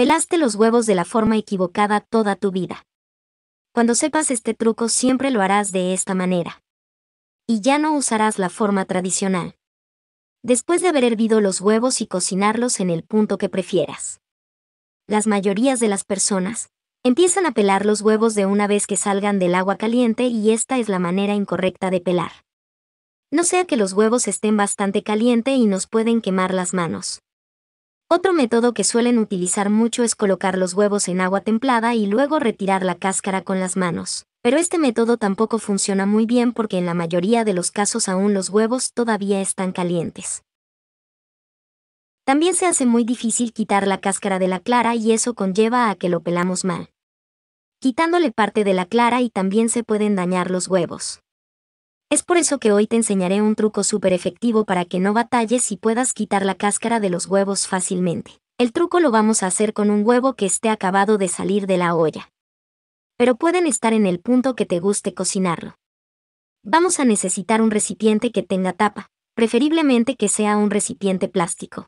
Pelaste los huevos de la forma equivocada toda tu vida. Cuando sepas este truco siempre lo harás de esta manera. Y ya no usarás la forma tradicional. Después de haber hervido los huevos y cocinarlos en el punto que prefieras. Las mayorías de las personas empiezan a pelar los huevos de una vez que salgan del agua caliente y esta es la manera incorrecta de pelar. No sea que los huevos estén bastante caliente y nos pueden quemar las manos. Otro método que suelen utilizar mucho es colocar los huevos en agua templada y luego retirar la cáscara con las manos. Pero este método tampoco funciona muy bien porque en la mayoría de los casos aún los huevos todavía están calientes. También se hace muy difícil quitar la cáscara de la clara y eso conlleva a que lo pelamos mal. Quitándole parte de la clara y también se pueden dañar los huevos. Es por eso que hoy te enseñaré un truco súper efectivo para que no batalles y puedas quitar la cáscara de los huevos fácilmente. El truco lo vamos a hacer con un huevo que esté acabado de salir de la olla. Pero pueden estar en el punto que te guste cocinarlo. Vamos a necesitar un recipiente que tenga tapa, preferiblemente que sea un recipiente plástico.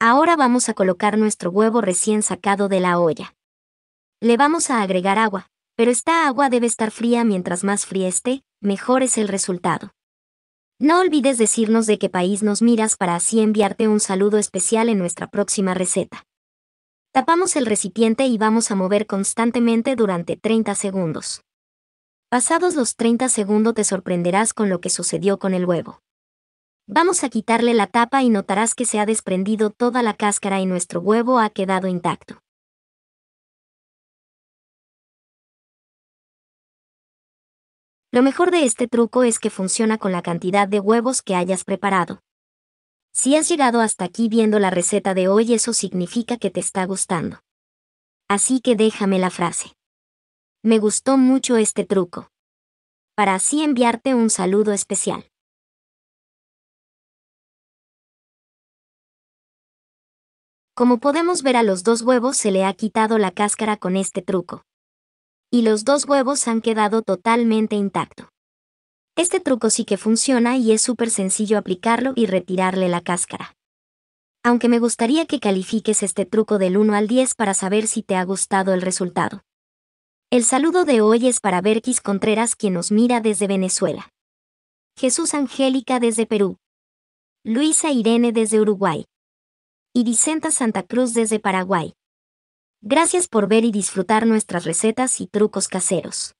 Ahora vamos a colocar nuestro huevo recién sacado de la olla. Le vamos a agregar agua, pero esta agua debe estar fría mientras más fría esté, mejor es el resultado. No olvides decirnos de qué país nos miras para así enviarte un saludo especial en nuestra próxima receta. Tapamos el recipiente y vamos a mover constantemente durante 30 segundos. Pasados los 30 segundos te sorprenderás con lo que sucedió con el huevo. Vamos a quitarle la tapa y notarás que se ha desprendido toda la cáscara y nuestro huevo ha quedado intacto. Lo mejor de este truco es que funciona con la cantidad de huevos que hayas preparado. Si has llegado hasta aquí viendo la receta de hoy eso significa que te está gustando. Así que déjame la frase. Me gustó mucho este truco. Para así enviarte un saludo especial. Como podemos ver a los dos huevos se le ha quitado la cáscara con este truco y los dos huevos han quedado totalmente intacto. Este truco sí que funciona y es súper sencillo aplicarlo y retirarle la cáscara. Aunque me gustaría que califiques este truco del 1 al 10 para saber si te ha gustado el resultado. El saludo de hoy es para Berkis Contreras quien nos mira desde Venezuela. Jesús Angélica desde Perú. Luisa Irene desde Uruguay. Y Vicenta Santa Cruz desde Paraguay. Gracias por ver y disfrutar nuestras recetas y trucos caseros.